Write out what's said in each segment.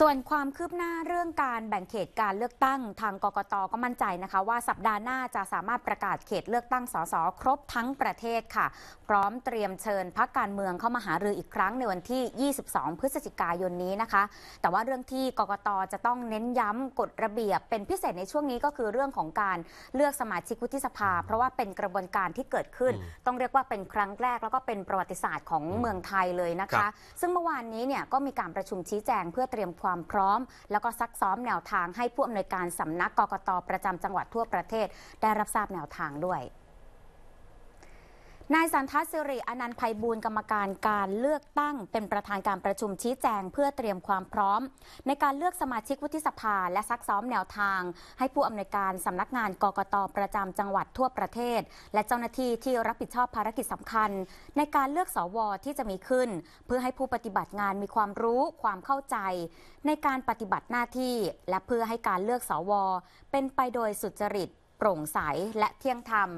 ส่วนความคืบหน้าเรื่องการแบ่งเขตการเลือกตั้งทางกกต ก็มั่นใจนะคะ ว่าสัปดาห์หน้าจะสามารถประกาศเขตเลือกตั้งสสครบทั้งประเทศค่ะ พร้อมเตรียมเชิญพักการเมืองเข้ามาหารืออีกครั้งในวันที่ 22 พฤศจิกายนนี้นะคะ แต่ว่าเรื่องที่กกตจะต้องเน้นย้ำกฎระเบียบเป็นพิเศษในช่วงนี้ก็คือเรื่องของการเลือกสมาชิกวุฒิสภา เพราะว่าเป็นกระบวนการที่เกิดขึ้น ต้องเรียกว่าเป็นครั้งแรกแล้วก็เป็นประวัติศาสตร์ของเมืองไทยเลยนะคะ ซึ่งเมื่อวานนี้เนี่ยก็มีการประชุมชี้แจงเพื่อเตรียมความพร้อมแล้วก็ซักซ้อมแนวทางให้ผู้อำนวยการสำนักกกตประจำจังหวัดทั่วประเทศได้รับทราบแนวทางด้วยนายสันทัศสิริอนันต์ภัยบูลกรรมการการเลือกตั้ง เป็นประธานการประชุมชี้แจงเพื่อเตรียมความพร้อม ในการเลือกสมาชิกวุฒิสภา และซักซ้อมแนวทาง ให้ผู้อำนวยการสำนักงานกกตประจำจังหวัดทั่วประเทศ และเจ้าหน้าที่ที่รับผิดชอบภารกิจสำคัญ ในการเลือกสวที่จะมีขึ้น เพื่อให้ผู้ปฏิบัติงานมีความรู้ความเข้าใจ ในการปฏิบัติหน้าที่ และเพื่อให้การเลือกสวเป็นไปโดยสุจริต โปร่งใสและเที่ยงธรรม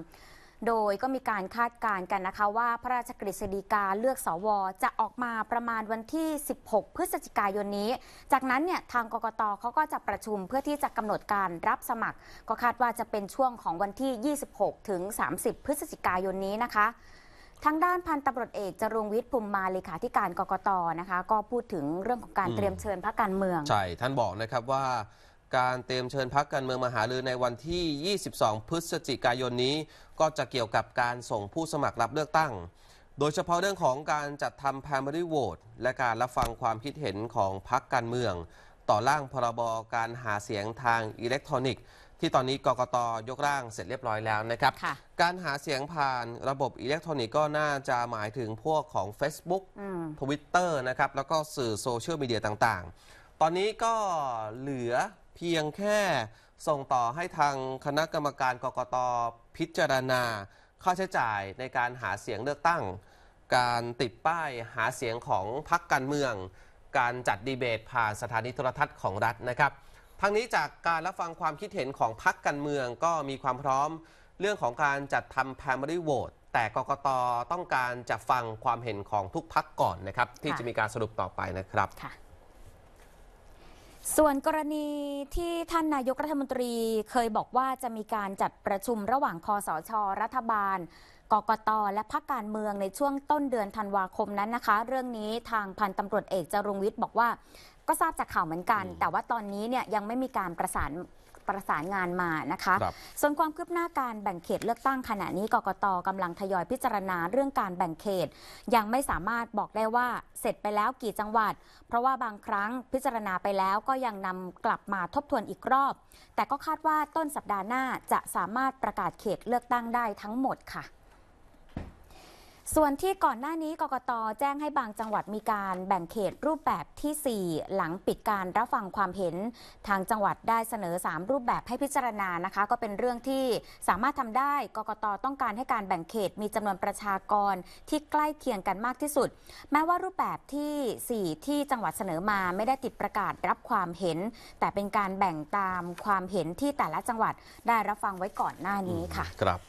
โดยก็มีการคาดการณ์กันนะคะว่าพระราชกฤษฎีกาเลือกสวจะออกมาประมาณวันที่ 16 พฤศจิกายนนี้ จากนั้นเนี่ยทางกกตเขาก็จะประชุมเพื่อที่จะกำหนดการรับสมัครก็คาดว่าจะเป็นช่วงของวันที่ 26 ถึง 30 พฤศจิกายนนี้นะคะ ทางด้านพันตำรวจเอกจรุงวิทย์ภูมิมาเลขาธิการกกตนะคะ ก็พูดถึงเรื่องของการเตรียมเชิญพรรคการเมือง ใช่ท่านบอกนะครับว่าการเตรียมเชิญพักการเมืองมหาลือในวันที่ 22 พฤศจิกายนนี้ ก็จะเกี่ยวกับการส่งผู้สมัครรับเลือกตั้ง โดยเฉพาะเรื่องของการจัดทำ primary vote และการรับฟังความคิดเห็นของพักการเมือง ต่อร่างพรบการหาเสียงทางอิเล็กทรอนิกส์ที่ตอนนี้กกตยกร่างเสร็จเรียบร้อยแล้วนะครับ การหาเสียงผ่านระบบอิเล็กทรอนิกส์ก็น่าจะหมายถึงพวกของ Facebook Twitter นะครับแล้วก็สื่อโซเชียลมีเดียต่างๆ ตอนนี้ก็เหลือเพียงแค่ส่งต่อให้ทางคณะกรรมการกรกตพิจารณาค่าใช้จ่ายในการหาเสียงเลือกตั้ง การติดป้ายหาเสียงของพรรคการเมืองการจัดดีเบตผ่านสถานีโทรทัศน์ของรัฐนะครับ ทั้งนี้จากการรับฟังความคิดเห็นของพรรคการเมืองก็มีความพร้อม เรื่องของการจัดทำ primary vote แต่กกตต้องการจะฟังความเห็นของทุกพรรคก่อนนะครับ ที่จะมีการสรุปต่อไปนะครับส่วนกรณีที่ท่านนายกรัฐมนตรีเคยบอกว่าจะมีการจัดประชุมระหว่างคอสชรัฐบาล กกตและพักการเมืองในช่วงต้นเดือนธันวาคมนั้นนะคะ เรื่องนี้ทางพันตำรวจเอกจรุงวิทย์บอกว่าก็ทราบจากข่าวเหมือนกัน แต่ว่าตอนนี้เนี่ยยังไม่มีการประสานประสานงานมานะคะ ส่วนความคืบหน้าการแบ่งเขตเลือกตั้งขณะนี้กกตกำลังทยอยพิจารณาเรื่องการแบ่งเขต ยังไม่สามารถบอกได้ว่าเสร็จไปแล้วกี่จังหวัด เพราะว่าบางครั้งพิจารณาไปแล้วก็ยังนำกลับมาทบทวนอีกรอบ แต่ก็คาดว่าต้นสัปดาห์หน้าจะสามารถประกาศเขตเลือกตั้งได้ทั้งหมดค่ะส่วนที่ก่อนหน้านี้กกตแจ้งให้บางจังหวัดมีการแบ่งเขตรูปแบบที่4หลังปิดการรับฟังความเห็น ทางจังหวัดได้เสนอ 3 รูปแบบให้พิจารณานะคะ ก็เป็นเรื่องที่สามารถทำได้กกตต้องการให้การแบ่งเขตมีจำนวนประชากรที่ใกล้เคียงกันมากที่สุด แม้ว่ารูปแบบที่ 4 ที่จังหวัดเสนอมาไม่ได้ติดประกาศรับความเห็น แต่เป็นการแบ่งตามความเห็นที่แต่ละจังหวัดได้รับฟังไว้ก่อนหน้านี้ค่ะครับ